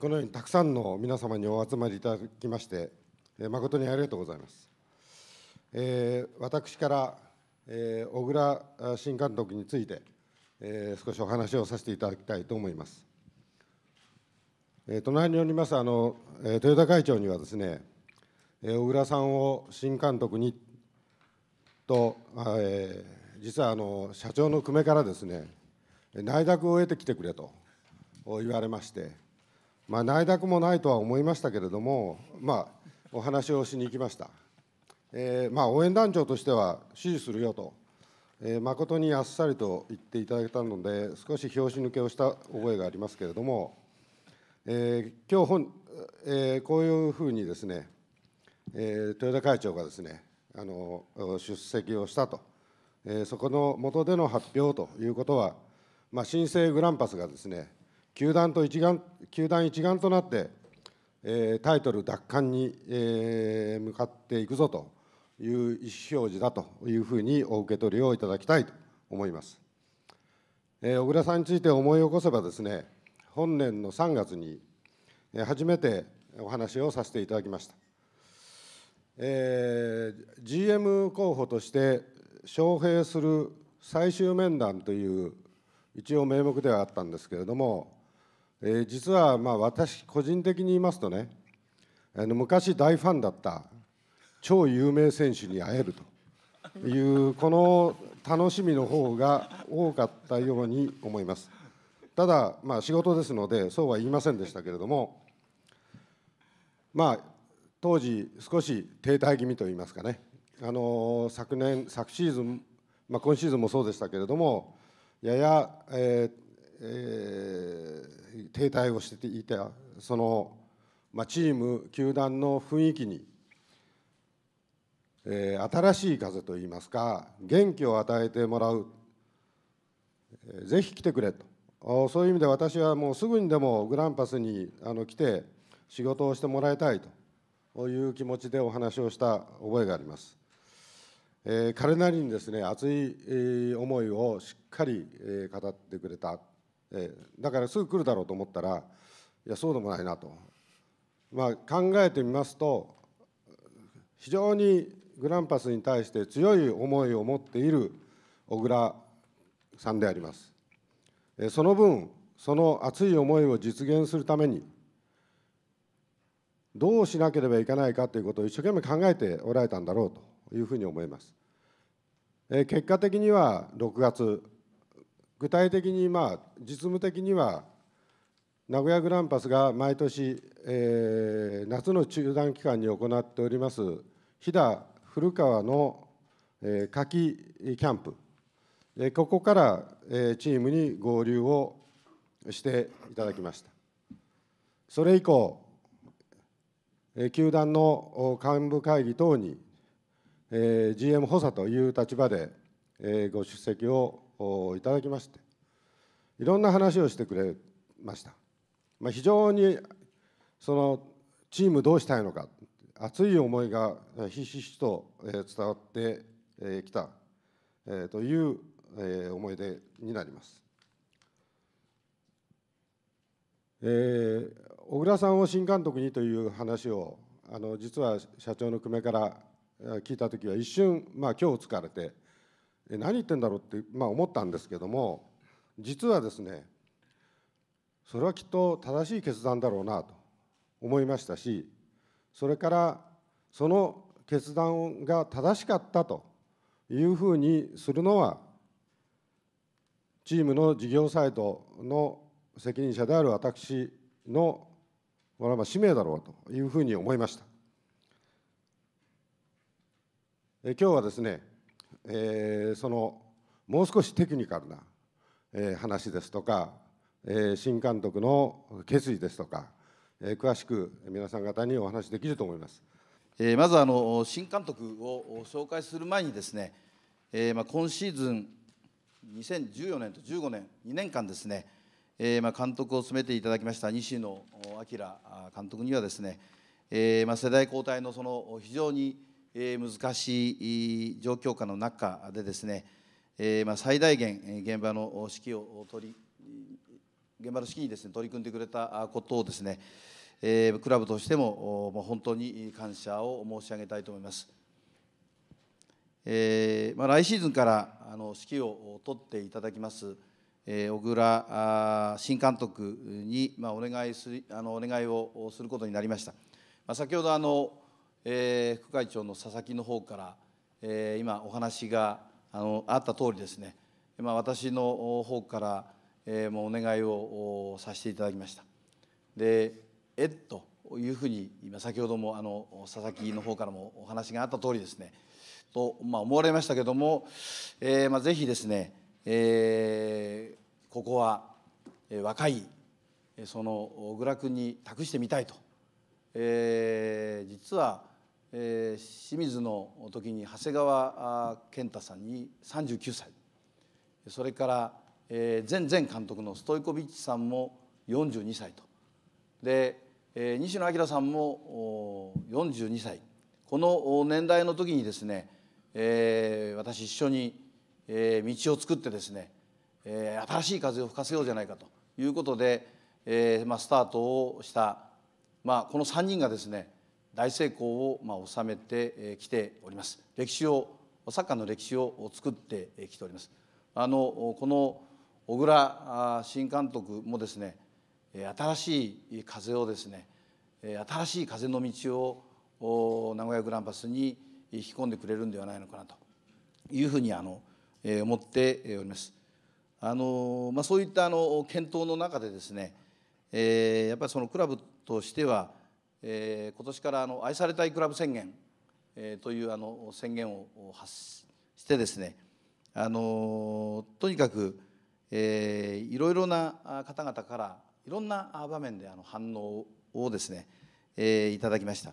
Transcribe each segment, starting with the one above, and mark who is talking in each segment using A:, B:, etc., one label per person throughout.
A: このようにたくさんの皆様にお集まりいただきまして、誠にありがとうございます。え私から、え小倉新監督について、え少しお話をさせていただきたいと思います。え隣におりますあの、え豊田会長にはですね、え小倉さんを新監督にと、え実はあの社長の久米からですね内諾を得てきてくれと言われまして。まあ、内諾もないとは思いましたけれども、まあ、お話をしに行きました、えーまあ、応援団長としては支持するよと、えー、誠にあっさりと言っていただけたので少し拍子抜けをした覚えがありますけれども、えー、今日本、えー、こういうふうにですね、えー、豊田会長がですねあの出席をしたと、えー、そこの下での発表ということは、まあ、新生グランパスがですね球団と一丸球団一丸となって、えー、タイトル奪還に、えー、向かっていくぞという意思表示だというふうにお受け取りをいただきたいと思います。えー、小倉さんについて思い起こせばですね、本年の3月に初めてお話をさせていただきました。えー、GM 候補として招聘する最終面談という一応名目ではあったんですけれどもえー、実はまあ私個人的に言いますとねあの昔大ファンだった超有名選手に会えるというこの楽しみの方が多かったように思いますただまあ仕事ですのでそうは言いませんでしたけれどもまあ当時少し停滞気味といいますかねあの昨年昨シーズン、まあ、今シーズンもそうでしたけれどもやや、えーえー、停滞をしていたその、まあ、チーム球団の雰囲気に、え新しい風といいますか元気を与えてもらう、えぜひ来てくれとそういう意味で私はもうすぐにでもグランパスにあの来て仕事をしてもらいたいという気持ちでお話をした覚えがあります。え彼なりにですね熱い思いをしっかり語ってくれたえー、だからすぐ来るだろうと思ったらいやそうでもないなと、まあ、考えてみますと非常にグランパスに対して強い思いを持っている小倉さんであります。その分その熱い思いを実現するためにどうしなければいけないかということを一生懸命考えておられたんだろうというふうに思います。結果的には6月具体的に、まあ、実務的には名古屋グランパスが毎年、えー、夏の中断期間に行っております飛騨古川の、えー、季キャンプ、えー、ここから、えー、チームに合流をしていただきましたそれ以降、えー、球団の幹部会議等に、えー、GM 補佐という立場で、えー、ご出席をいただきましていろんな話をしてくれました、まあ、非常にそのチームどうしたいのか熱い思いがひしひしと伝わってきたという思い出になります。えー、小倉さんを新監督にという話をあの実は社長の久米から聞いた時は一瞬、まあ、今日疲れて何言ってんだろうって、まあ、思ったんですけども実はですねそれはきっと正しい決断だろうなと思いましたしそれからその決断が正しかったというふうにするのはチームの事業サイトの責任者である私の使命だろうというふうに思いました。え今日はですねえー、そのもう少しテクニカルな、えー、話ですとか、えー、新監督の決意ですとか、えー、詳しく皆さん方にお話できると思います。えー、まずあの新監督を紹介する前にですね、
B: えー、まあ今シーズン2014年と15年2年間ですね、えー、まあ監督を務めていただきました西野明監督にはですね、えー、まあ世代交代のその非常にえ難しい状況下の中でですね、えまあ最大限現場の指揮を取り現場の指揮にですね取り組んでくれたことをですね、えクラブとしてももう本当に感謝を申し上げたいと思います。えまあ、来シーズンからあの指揮を取っていただきます、え小倉新監督に、まあ、お願いすあのお願いをすることになりました。まあ、先ほどあのえー、副会長の佐々木の方から、えー、今お話があのあった通りですね、まあ、私の方から、えー、もうお願いをさせていただきました。でえっというふうに今先ほどもあの佐々木の方からもお話があった通りですねと、まあ、思われましたけども、えーまあ、ぜひですね、えー、ここは若いその小倉君に託してみたいと、えー、実はえー、清水の時に長谷川健太さんに39歳それから、えー、前前監督のストイコビッチさんも42歳とで、えー、西野明さんも42歳この年代の時にですね、えー、私一緒に、えー、道を作ってですね、えー、新しい風を吹かせようじゃないかということで、えーまあ、スタートをした、まあ、この3人がですね大成功をまあ収めてきております歴史をサッカーの歴史を作ってきておりますあのこの小倉新監督もですね新しい風をですね新しい風の道を名古屋グランパスに引き込んでくれるんではないのかなというふうにあの思っております。あのまあ、そういったあの検討の中でですね、えやっぱりそのクラブとしてはえー、今年からあの愛されたいクラブ宣言、えー、というあの宣言を発してですね、あのー、とにかく、えー、いろいろな方々からいろんな場面であの反応をですね、えー、いただきました、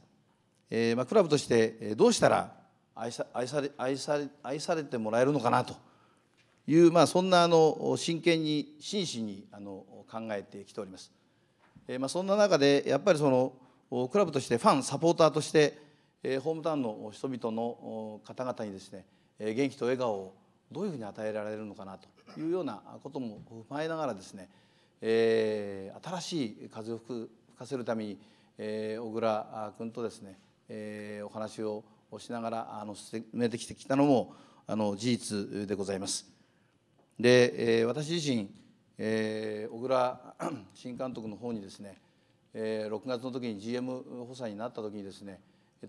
B: えーまあ、クラブとしてどうしたら愛さ愛され愛され愛されてもらえるのかなという、まあ、そんなあの真剣に真摯にあの考えてきております、えーまあ、そんな中でやっぱりそのクラブとしてファンサポーターとしてホームタウンの人々の方々にですね元気と笑顔をどういうふうに与えられるのかなというようなことも踏まえながらですね、えー、新しい風を吹かせるために、えー、小倉君とですね、えー、お話をしながらあの進めてきてきたのもあの事実でございます。で、えー、私自身、えー、小倉新監督の方にですね、え6月の時に GM 補佐になった時にですね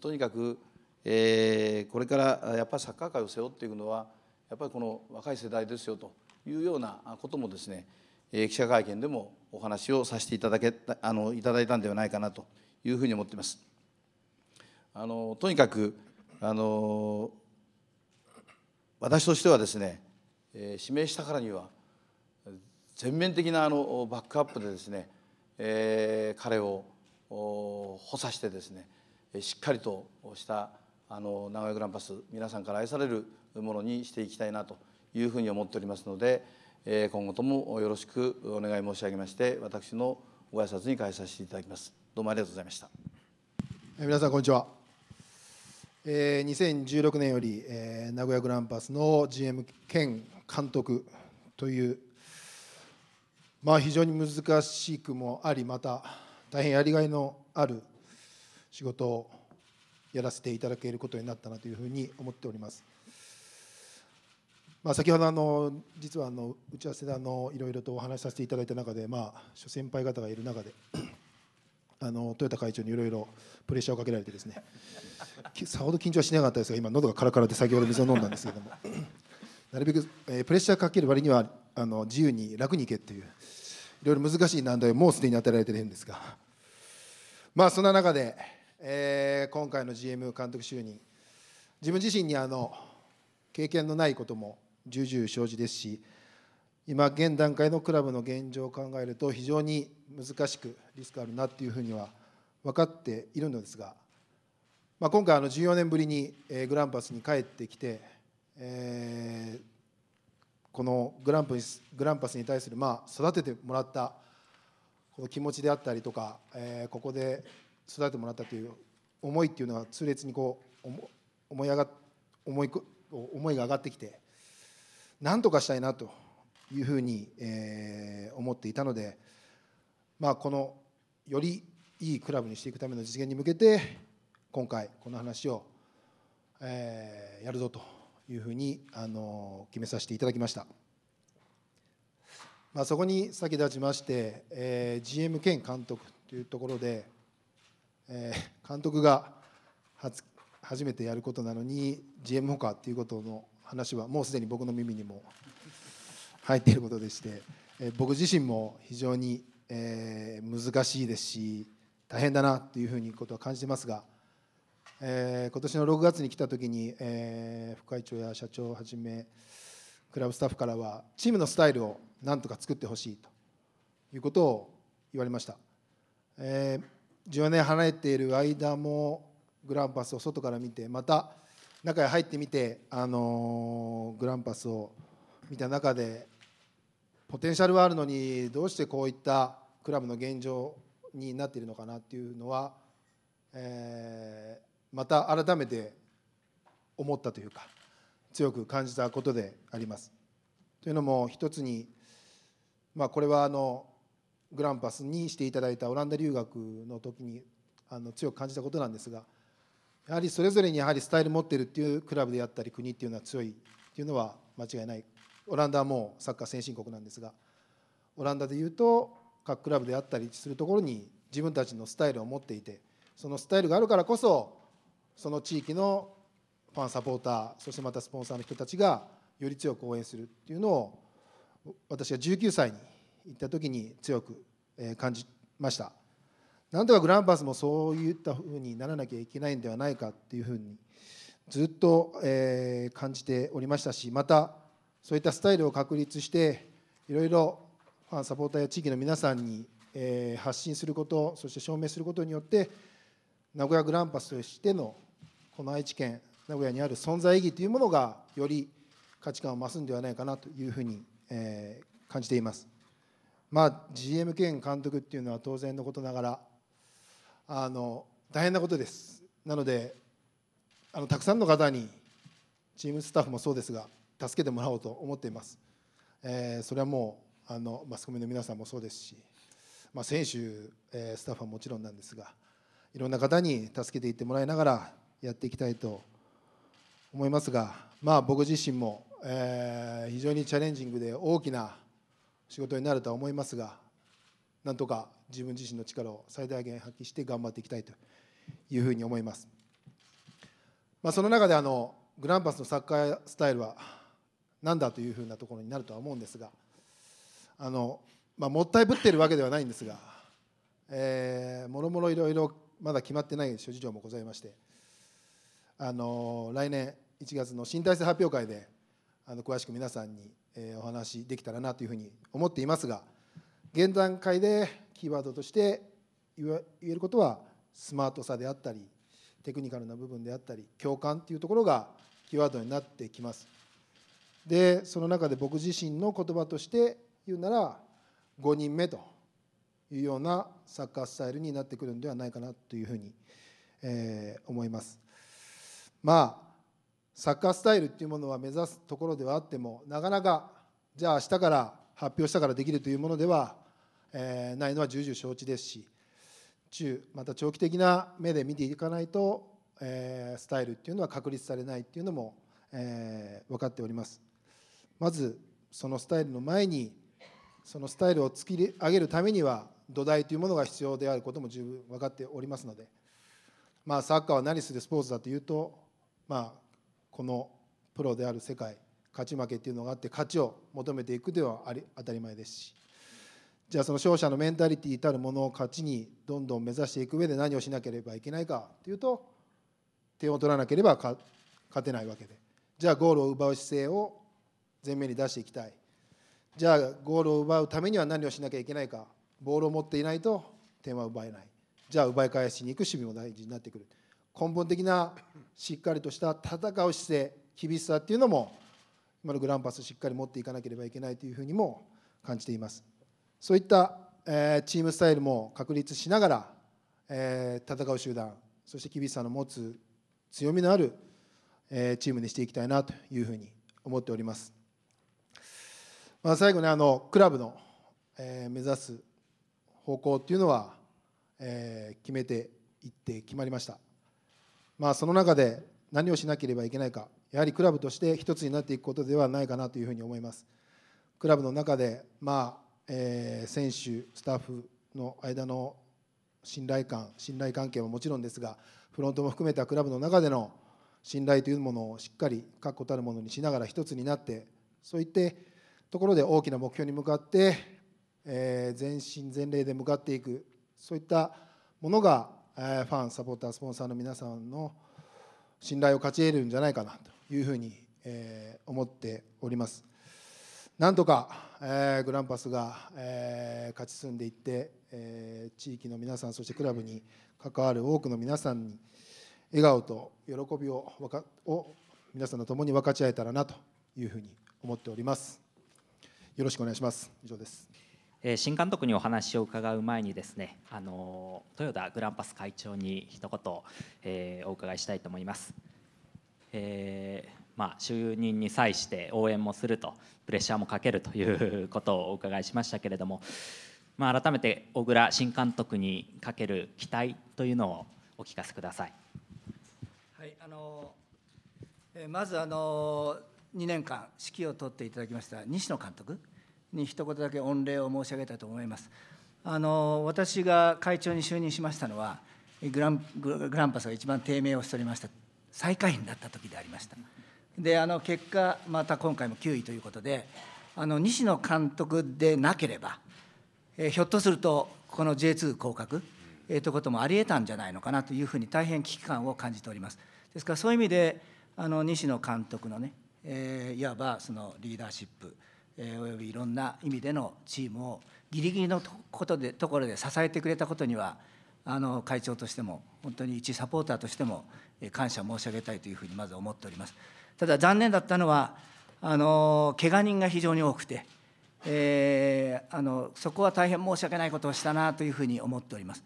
B: とにかく、えこれからやっぱりサッカー界を背負っていくのはやっぱりこの若い世代ですよというようなこともですね、え記者会見でもお話をさせていただけたあのいただいたんではないかなというふうに思っています。あのとにかくあの私としてはですね、え指名したからには全面的なあのバックアップでですねえー、彼を補佐してですねしっかりとしたあの名古屋グランパス皆さんから愛されるものにしていきたいなというふうに思っておりますので、えー、今後ともよろしくお願い申し上げまして私のご挨拶に返させていただきますどうもありがとうございました
C: 皆さんこんにちは、えー、2016年より、えー、名古屋グランパスの GM 兼監督というまあ、非常に難しくもありまた大変やりがいのある仕事をやらせていただけることになったなというふうに思っております。まあ、先ほどあの実はあの打ち合わせであのいろいろとお話しさせていただいた中で、まあ、諸先輩方がいる中であの豊田会長にいろいろプレッシャーをかけられてですね さほど緊張しなかったですが今喉がカラカラで先ほど水を飲んだんですけども なるべく、えー、プレッシャーかける割にはあの自由に楽にいけっていういろいろ難しい難題をもうすでに与えられてるんですが まあそんな中で、えー、今回の GM 監督就任自分自身にあの経験のないことも重々生じですし今現段階のクラブの現状を考えると非常に難しくリスクあるなっていうふうには分かっているのですが、まあ、今回あの14年ぶりにグランパスに帰ってきて、えー、このグランプグランパスに対する、まあ、育ててもらったこの気持ちであったりとか、えー、ここで育ててもらったという思いっていうのは痛烈にこう思い上が思い思いが上がってきてなんとかしたいなというふうに、えー、思っていたので、まあ、このよりいいクラブにしていくための実現に向けて今回この話を、えー、やるぞと。いうふうにあの決めさせていただきました、まあ、そこに先立ちまして、えー、GM 兼監督というところで、えー、監督が初初めてやることなのに GM ほかっていうことの話はもうすでに僕の耳にも入っていることでして、えー、僕自身も非常に、えー、難しいですし大変だなというふうにことは感じてますがえー、今年の6月に来た時に、えー、副会長や社長をはじめクラブスタッフからはチームのスタイルをなんとか作ってほしいということを言われました、えー、14年離れている間もグランパスを外から見てまた中へ入ってみて、あのー、グランパスを見た中でポテンシャルはあるのにどうしてこういったクラブの現状になっているのかなっていうのは、えー、また改めて思ったというか強く感じたことであります。というのも一つに、まあ、これはあのグランパスにしていただいたオランダ留学の時にあの強く感じたことなんですがやはりそれぞれにやはりスタイル持ってるっていうクラブであったり国っていうのは強いっていうのは間違いないオランダはもうサッカー先進国なんですがオランダでいうと各クラブであったりするところに自分たちのスタイルを持っていてそのスタイルがあるからこそその地域のファンサポーターそしてまたスポンサーの人たちがより強く応援するっていうのを私が19歳に行った時に強く感じましたなんとかグランパスもそういったふうにならなきゃいけないんではないかっていうふうにずっと、え感じておりましたしまたそういったスタイルを確立していろいろファンサポーターや地域の皆さんに、え発信することそして証明することによって名古屋グランパスとしてのこの愛知県名古屋にある存在意義というものがより価値観を増すんではないかなというふうに、えー、感じています。まあ、GM 兼監督っていうのは当然のことながらあの大変なことです。なのであのたくさんの方にチームスタッフもそうですが助けてもらおうと思っています。えー、それはもうあのマスコミの皆さんもそうですし、まあ、選手、えー、スタッフはもちろんなんですがいろんな方に助けていってもらいながらやっていきたいと思いますが、まあ、僕自身も、えー、非常にチャレンジングで大きな仕事になるとは思いますがなんとか自分自身の力を最大限発揮して頑張っていきたいというふうに思います、まあ、その中であのグランパスのサッカースタイルは何だというふうなところになるとは思うんですがあの、まあ、もったいぶっているわけではないんですが、えー、もろもろいろいろまだ決まってない諸事情もございましてあの来年1月の新体制発表会であの詳しく皆さんに、えお話できたらなというふうに思っていますが現段階でキーワードとして言えることはスマートさであったりテクニカルな部分であったり共感というところがキーワードになってきます。でその中で僕自身の言葉として言うなら5人目というようなサッカースタイルになってくるんではないかなというふうに、え思います。まあサッカースタイルっていうものは目指すところではあってもなかなかじゃあ明日から発表したからできるというものでは、えー、ないのは重々承知ですし中また長期的な目で見ていかないと、えー、スタイルっていうのは確立されないっていうのも、えー、分かっております。まずそのスタイルの前にそのスタイルを突き上げるためには土台というものが必要であることも十分分かっておりますので、まあ、サッカーは何するスポーツだというとまあ、このプロである世界勝ち負けっていうのがあって勝ちを求めていくではあり当たり前ですしじゃあその勝者のメンタリティたるものを勝ちにどんどん目指していく上で何をしなければいけないかというと点を取らなければ勝てないわけでじゃあゴールを奪う姿勢を前面に出していきたいじゃあゴールを奪うためには何をしなきゃいけないかボールを持っていないと点は奪えないじゃあ奪い返しに行く守備も大事になってくる。根本的なしっかりとした戦う姿勢厳しさっていうのも今のグランパスしっかり持っていかなければいけないというふうにも感じていますそういった、えチームスタイルも確立しながら、え戦う集団そして厳しさの持つ強みのある、えチームにしていきたいなというふうに思っております、まあ、最後に、ね、あのクラブの、え目指す方向っていうのは、え決めていって決まりましたまあ、その中で何をしなければいけないかやはりクラブとして一つになっていくことではないかなというふうに思います。クラブの中で、まあえー、選手スタッフの間の信頼感信頼関係はもちろんですがフロントも含めたクラブの中での信頼というものをしっかり確固たるものにしながら一つになってそういってところで大きな目標に向かって、えー、全身全霊で向かっていくそういったものがファン、サポーター、スポンサーの皆さんの信頼を勝ち得るんじゃないかなというふうに、え思っております。なんとか、えグランパスが、え勝ち進んでいって、え地域の皆さんそしてクラブに関わる多くの皆さんに笑顔と喜びをを皆さんと共に分かち合えたらなというふうに思っております。よろしくお願いします。以上です。
D: 新監督にお話を伺う前にですねあの豊田グランパス会長に一言、えー、お伺いしたいと思います、えー、まあ、就任に際して応援もするとプレッシャーもかけるということをお伺いしましたけれども、まあ、改めて小倉新監督にかける期待というのをお聞かせください、
E: はい、あのまずあの2年間指揮を執っていただきました西野監督に一言だけ御礼を申し上げたいと思います。あの私が会長に就任しましたのはグラングランパスが一番低迷をしておりました最下位になった時でありましたであの結果また今回も9位ということであの西野監督でなければ、えひょっとするとこの J2 降格、えということもありえたんじゃないのかなというふうに大変危機感を感じておりますですからそういう意味であの西野監督のね、えー、いわばそのリーダーシップえおよびいろんな意味でのチームをぎりぎりのとことでところで支えてくれたことにはあの会長としても本当に一サポーターとしても感謝申し上げたいというふうにまず思っておりますただ残念だったのはあの怪我人が非常に多くて、えー、あのそこは大変申し訳ないことをしたなというふうに思っております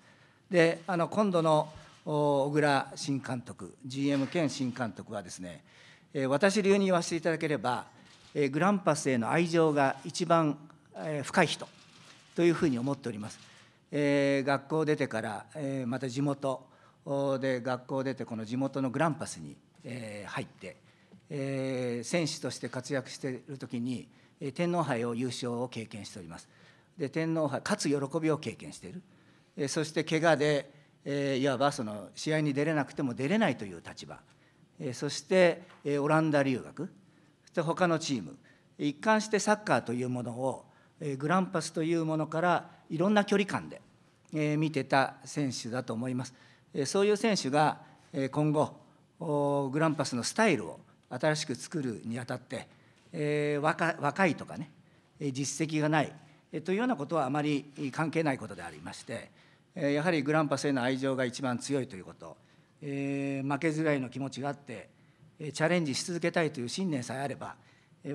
E: であの今度の小倉新監督 GM 兼新監督はですね私流に言わせていただければグランパスへの愛情が一番深い人というふうに思っております。学校出てから、また地元で学校出てこの地元のグランパスに、入って、選手として活躍しているときに天皇杯を優勝を経験しておりますで天皇杯勝つ喜びを経験している、そして怪我で、いわばその試合に出れなくても出れないという立場、そして、オランダ留学そ他のチーム一貫してサッカーというものをグランパスというものからいろんな距離感で見てた選手だと思いますそういう選手が今後グランパスのスタイルを新しく作るにあたって若いとかね実績がないというようなことはあまり関係ないことでありましてやはりグランパスへの愛情が一番強いということ負けづらいの気持ちがあってチャレンジし続けたいという信念さえあれば、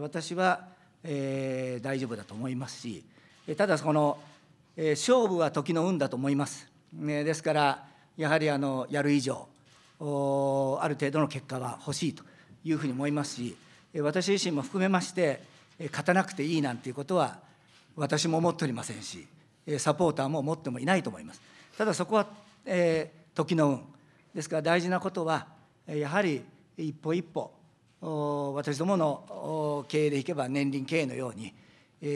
E: 私は、えー、大丈夫だと思いますし、ただ、その、えー、勝負は時の運だと思います。ね、ですから、やはりあのやる以上、ある程度の結果は欲しいというふうに思いますし、私自身も含めまして、勝たなくていいなんていうことは、私も思っておりませんし、サポーターも思ってもいないと思います。ただそこは、えー、時の運ですから大事なことはやはり一歩一歩私どもの経営でいけば年輪経営のように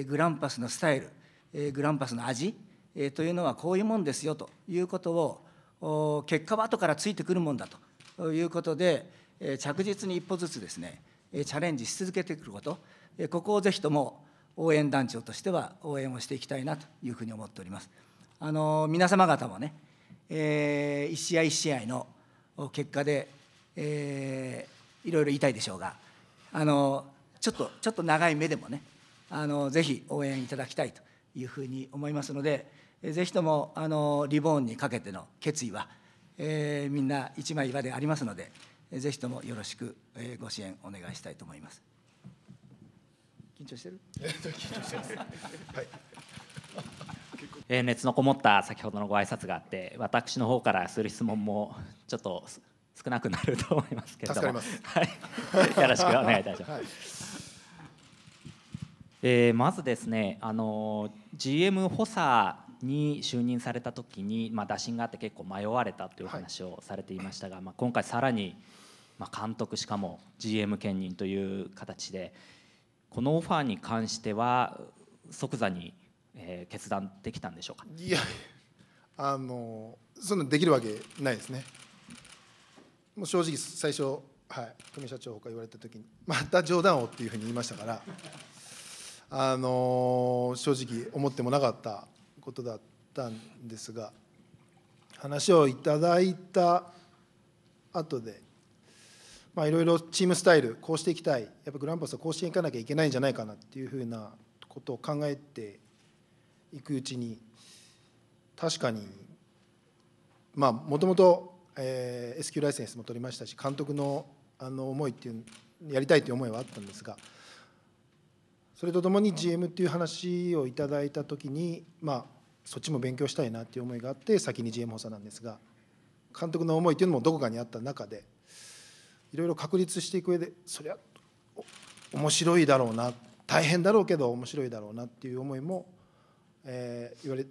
E: グランパスのスタイルグランパスの味というのはこういうもんですよということを結果は後からついてくるもんだということで着実に一歩ずつですねチャレンジし続けてくることここをぜひとも応援団長としては応援をしていきたいなというふうに思っております。あの皆様方もね、一試合一試合の結果でえー、いろいろ言いたいでしょうがあのちょっとちょっと長い目でもねあのぜひ応援いただきたいというふうに思いますので、えぜひともあのリボーンにかけての決意は、えー、みんな一枚岩でありますので、ぜひともよろしく、えご支援お願いしたいと思います。緊張してる？緊張してます。はい。
D: え熱のこもった先ほどのご挨拶があって私の方からする質問もちょっと少なくなると思いますけれども、はい、よろしくお願いいたします。はい、えー、まずですね、あの GM 補佐に就任された時に、まあ、打診があって結構迷われたという話をされていましたが、はい、まあ、今回さらに、まあ、監督しかも GM 兼任という形でこのオファーに関しては即座に、えー、決断できたんでしょうか
C: いやあのそんなできるわけないですねもう正直最初、はい、久米社長か言われた時に また冗談をっていうふうに言いましたから、あの正直思ってもなかったことだったんですが話をいただいた後でまあいろいろチームスタイルこうしていきたいやっぱグランパスはこうしていかなきゃいけないんじゃないかなっていうふうなことを考えていくうちに確かにまあもともとえー、S 級ライセンスも取りましたし監督のあの思いっていうやりたいという思いはあったんですがそれとともに GM っていう話をいただいた時にまあそっちも勉強したいなっていう思いがあって先に GM 補佐なんですが監督の思いっていうのもどこかにあった中でいろいろ確立していく上でそりゃ面白いだろうな大変だろうけど面白いだろうなっていう思いも、えー、言われ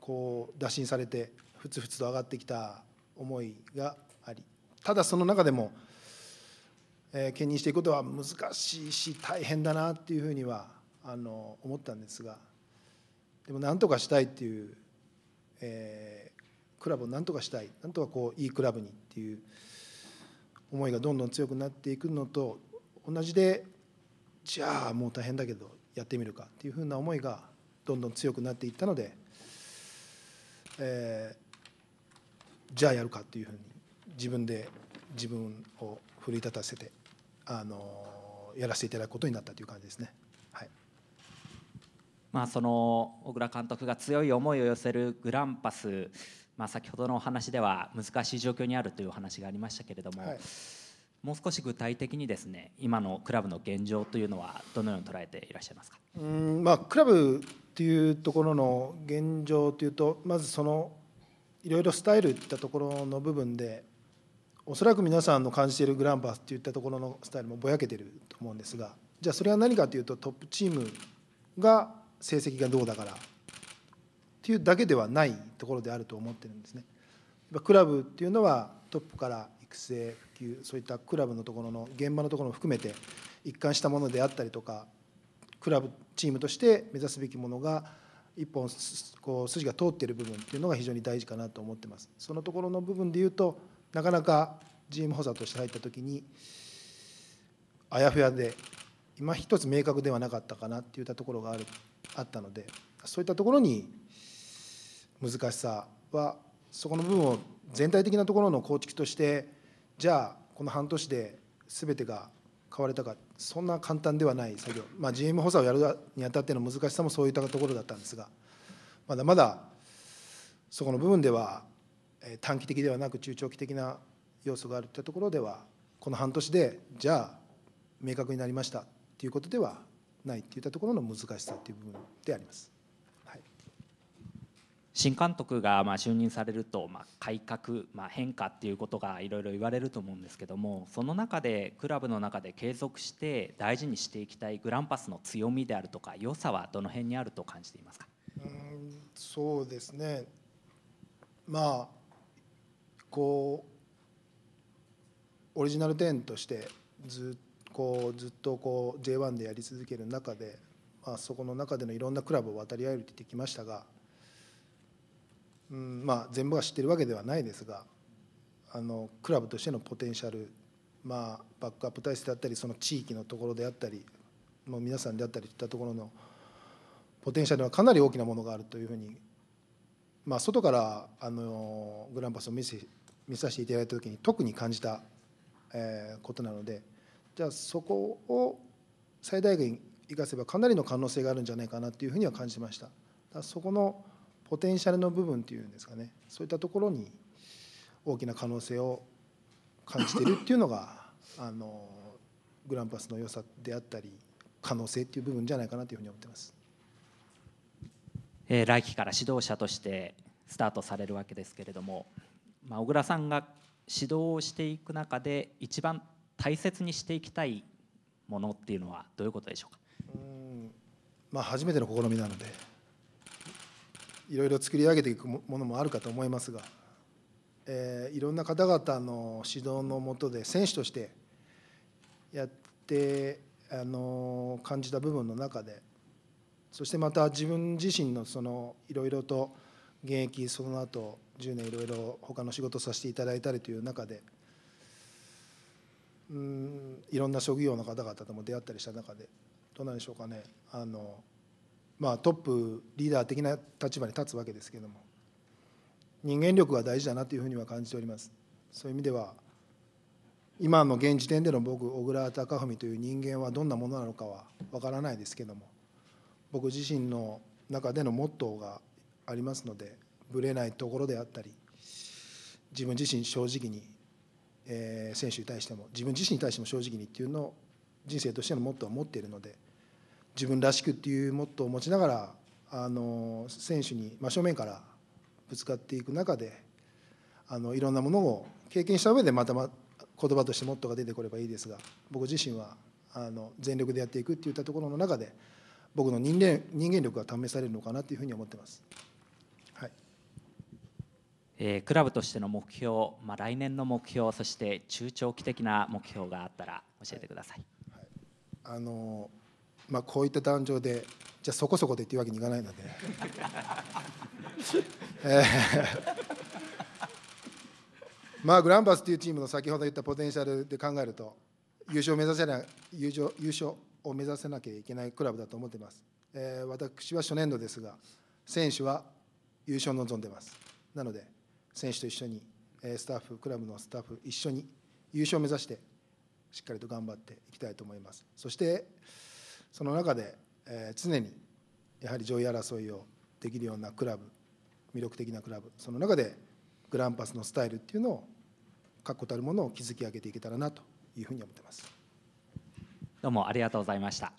C: こう打診されてふつふつと上がってきた思いがありただその中でも、えー、兼任していくことは難しいし大変だなっていうふうにはあの思ったんですがでも何とかしたいっていう、えー、クラブを何とかしたい何とかこういいクラブにっていう思いがどんどん強くなっていくのと同じでじゃあもう大変だけどやってみるかっていうふうな思いがどんどん強くなっていったので、えー、じゃあやるかっていうふうに自分で自分を奮い立たせてあのやらせていただくことになったという感じですね。はい
D: まあ、その小倉監督が強い思いを寄せるグランパス、まあ、先ほどのお話では難しい状況にあるというお話がありましたけれども、はい、もう少し具体的にですね今のクラブの現状というのはどのように捉えていらっしゃいますか
C: うん、まあ、クラブっていうところの現状というとまずそのいろいろスタイルっていったところの部分でおそらく皆さんの感じているグランパスっていったところのスタイルもぼやけてると思うんですがじゃあそれは何かというとトップチームが成績がどうだからっていうだけではないところであると思ってるんですね。クラブっていうのはトップから育成普及そういったクラブのところの現場のところも含めて一貫したものであったりとかクラブチームとして目指すべきものが一本こう筋が通っている部分っていうのが非常に大事かなと思ってます。そのところの部分で言うとなかなか GM 補佐として入った時にあやふやで今一つ明確ではなかったかなっていったところがあるあったのでそういったところに難しさはそこの部分を全体的なところの構築としてじゃあこの半年で全てが変われたかそんな簡単ではない作業、まあ、GM 補佐をやるにあたっての難しさもそういったところだったんですがまだまだそこの部分では短期的ではなく中長期的な要素があるといったところではこの半年でじゃあ明確になりましたということではないといったところの難しさという部分であります。
D: 新監督がま就任されると、ま改革、ま変化っていうことがいろいろ言われると思うんですけどもその中でクラブの中で継続して大事にしていきたいグランパスの強みであるとか良さはどの辺にあると感じていますか
A: うん
C: そうですねまあこうオリジナル10としてずこうずっとこう J1 でやり続ける中で、まあ、そこの中でのいろんなクラブを渡り歩いてきましたがうんまあ、全部は知ってるわけではないですがあのクラブとしてのポテンシャル、まあ、バックアップ体制であったりその地域のところであったり、もう皆さんであったりといったところのポテンシャルはかなり大きなものがあるというふうに、まあ、外からあのグランパスを見せ見させていただいた時に特に感じた、えー、ことなのでじゃあそこを最大限生かせばかなりの可能性があるんじゃないかなというふうには感じました。だそこのポテンシャルの部分っていうんですかねそういったところに大きな可能性を感じてるっていうのが あのグランパスの良さであったり可能性っていう部分じゃないかなというふうに思ってます。
D: えー、来期から指導者としてスタートされるわけですけれども、まあ、小倉さんが指導をしていく中で一番大切にしていきたい
C: ものっていうのはどういうことでしょうかうん、まあ、初めての試みなのでいろいろ作り上げていくものもあるかと思いますが、えー、いろんな方々の指導のもとで選手としてやってあの感じた部分の中でそしてまた自分自身のそのいろいろと現役その後10年いろいろ他の仕事させていただいたりという中でうんいろんな職業の方々とも出会ったりした中でどうなんでしょうかねあのまあ、トップリーダー的な立場に立つわけですけれども人間力が大事だなというふうには感じておりますそういう意味では今の現時点での僕小倉貴文という人間はどんなものなのかは分からないですけども僕自身の中でのモットーがありますのでぶれないところであったり自分自身正直に、えー、選手に対しても自分自身に対しても正直にっていうのを人生としてのモットーを持っているので。自分らしくっていうモットーを持ちながらあの選手に真正面からぶつかっていく中であのいろんなものを経験した上でまたま言葉としてモットーが出てこればいいですが僕自身はあの全力でやっていくっていったところの中で僕の人間人間力が試されるのかなというふうに思ってます。はい
D: えー、クラブとしての目標、まあ、来年の目標そして中長期的な目標があったら教えてください。はい、
C: はい、あのまあ、こういった壇上でじゃあそこそこでっていうわけにいかないので、ねえー、まあグランパスというチームの先ほど言ったポテンシャルで考えると優勝を目指せな優勝優勝を目指せなきゃいけないクラブだと思ってます、えー、私は初年度ですが選手は優勝を望んでますなので選手と一緒にスタッフクラブのスタッフ一緒に優勝を目指してしっかりと頑張っていきたいと思いますそしてその中で、えー、常にやはり上位争いをできるようなクラブ魅力的なクラブその中でグランパスのスタイルっていうのを確固たるものを築き上げていけたらなというふうに思ってます
D: どうもありがとうございました。